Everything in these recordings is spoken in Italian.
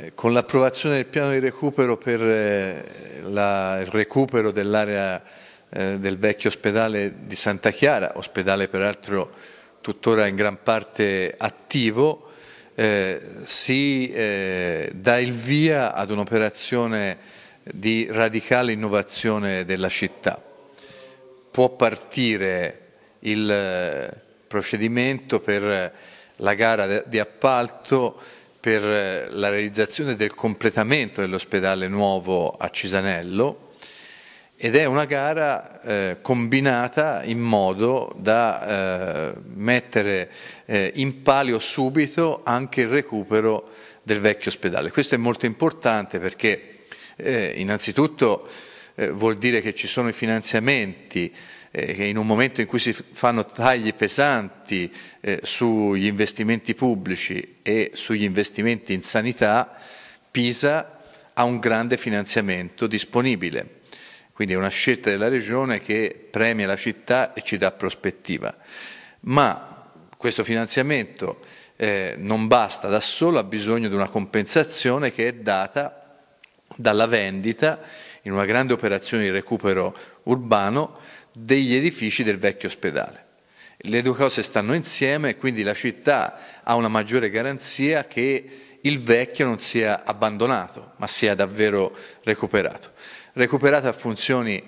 Eh, con l'approvazione del piano di recupero per eh, la, il recupero dell'area eh, del vecchio ospedale di Santa Chiara, ospedale peraltro tuttora in gran parte attivo, eh, si eh, dà il via ad un'operazione di radicale innovazione della città. Può partire il procedimento per la gara di appalto per eh, la realizzazione del completamento dell'ospedale nuovo a Cisanello ed è una gara eh, combinata in modo da eh, mettere eh, in palio subito anche il recupero del vecchio ospedale. Questo è molto importante perché eh, innanzitutto eh, vuol dire che ci sono i finanziamenti eh, che in un momento in cui si fanno tagli pesanti eh, sugli investimenti pubblici e sugli investimenti in sanità, Pisa ha un grande finanziamento disponibile. Quindi è una scelta della Regione che premia la città e ci dà prospettiva. Ma questo finanziamento eh, non basta da solo, ha bisogno di una compensazione che è data dalla vendita in una grande operazione di recupero urbano degli edifici del vecchio ospedale. Le due cose stanno insieme quindi la città ha una maggiore garanzia che il vecchio non sia abbandonato, ma sia davvero recuperato. Recuperato a funzioni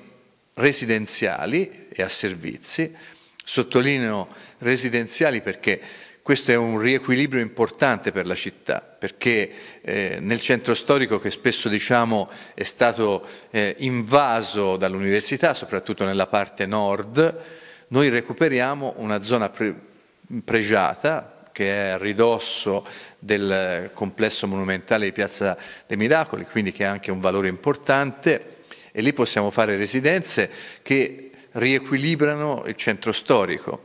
residenziali e a servizi, sottolineo residenziali perché questo è un riequilibrio importante per la città, perché eh, nel centro storico che spesso diciamo, è stato eh, invaso dall'università, soprattutto nella parte nord, noi recuperiamo una zona pre pregiata, che è a ridosso del complesso monumentale di Piazza dei Miracoli, quindi che ha anche un valore importante, e lì possiamo fare residenze che riequilibrano il centro storico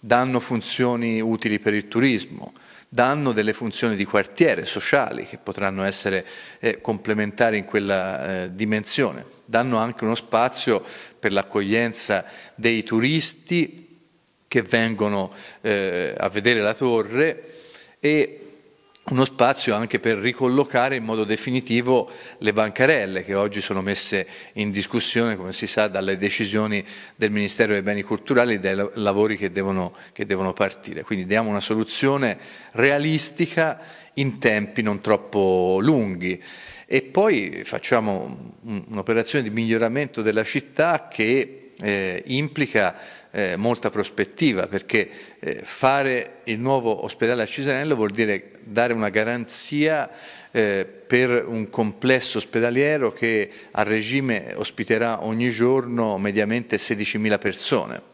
danno funzioni utili per il turismo, danno delle funzioni di quartiere, sociali, che potranno essere eh, complementari in quella eh, dimensione, danno anche uno spazio per l'accoglienza dei turisti che vengono eh, a vedere la torre e uno spazio anche per ricollocare in modo definitivo le bancarelle che oggi sono messe in discussione, come si sa, dalle decisioni del Ministero dei Beni Culturali e dai lavori che devono, che devono partire. Quindi diamo una soluzione realistica in tempi non troppo lunghi e poi facciamo un'operazione di miglioramento della città che eh, implica eh, molta prospettiva perché eh, fare il nuovo ospedale a Cisanello vuol dire dare una garanzia eh, per un complesso ospedaliero che a regime ospiterà ogni giorno mediamente 16.000 persone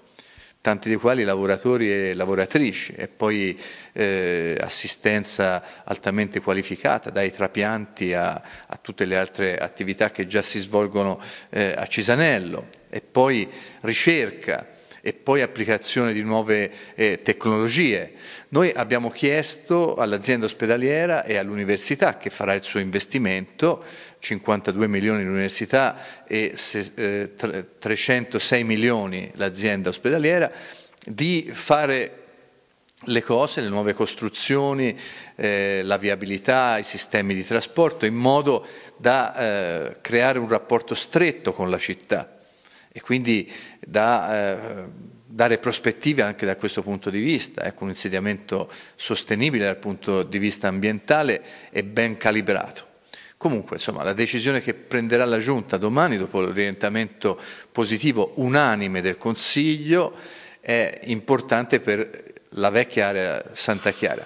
tanti dei quali lavoratori e lavoratrici, e poi eh, assistenza altamente qualificata, dai trapianti a, a, tutte le altre attività che già si svolgono eh, a Cisanello, e poi ricerca e poi applicazione di nuove eh, tecnologie. Noi abbiamo chiesto all'azienda ospedaliera e all'università che farà il suo investimento, 52 milioni l'università e se, eh, 306 milioni l'azienda ospedaliera, di fare le cose, le nuove costruzioni, eh, la viabilità, i sistemi di trasporto, in modo da eh, creare un rapporto stretto con la città e quindi da eh, dare prospettive anche da questo punto di vista, ecco, un insediamento sostenibile dal punto di vista ambientale e ben calibrato. Comunque, insomma, la decisione che prenderà la Giunta domani, dopo l'orientamento positivo unanime del Consiglio, è importante per la vecchia area Santa Chiara.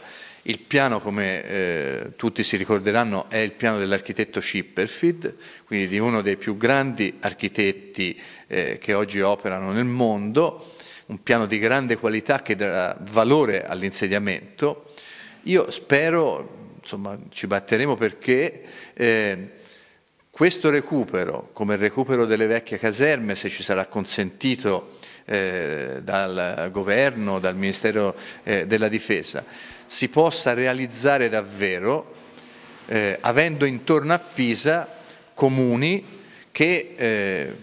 Il piano, come eh, tutti si ricorderanno, è il piano dell'architetto Schipperfield, quindi di uno dei più grandi architetti eh, che oggi operano nel mondo, un piano di grande qualità che darà valore all'insediamento. Io spero, insomma, ci batteremo perché eh, questo recupero, come il recupero delle vecchie caserme, se ci sarà consentito, eh, dal governo, dal Ministero eh, della Difesa, si possa realizzare davvero eh, avendo intorno a Pisa comuni che eh,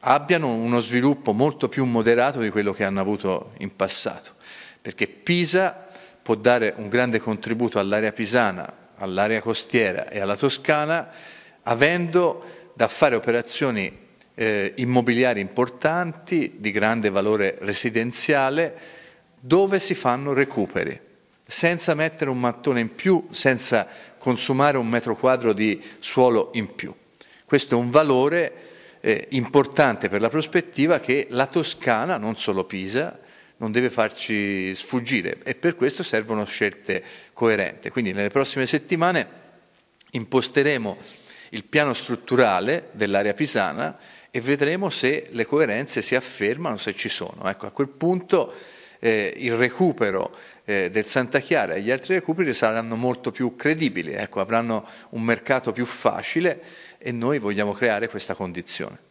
abbiano uno sviluppo molto più moderato di quello che hanno avuto in passato, perché Pisa può dare un grande contributo all'area pisana, all'area costiera e alla Toscana avendo da fare operazioni eh, immobiliari importanti di grande valore residenziale dove si fanno recuperi senza mettere un mattone in più, senza consumare un metro quadro di suolo in più. Questo è un valore eh, importante per la prospettiva che la Toscana, non solo Pisa, non deve farci sfuggire e per questo servono scelte coerenti. Quindi nelle prossime settimane imposteremo il piano strutturale dell'area pisana e vedremo se le coerenze si affermano, se ci sono. Ecco, a quel punto eh, il recupero eh, del Santa Chiara e gli altri recuperi saranno molto più credibili, ecco, avranno un mercato più facile e noi vogliamo creare questa condizione.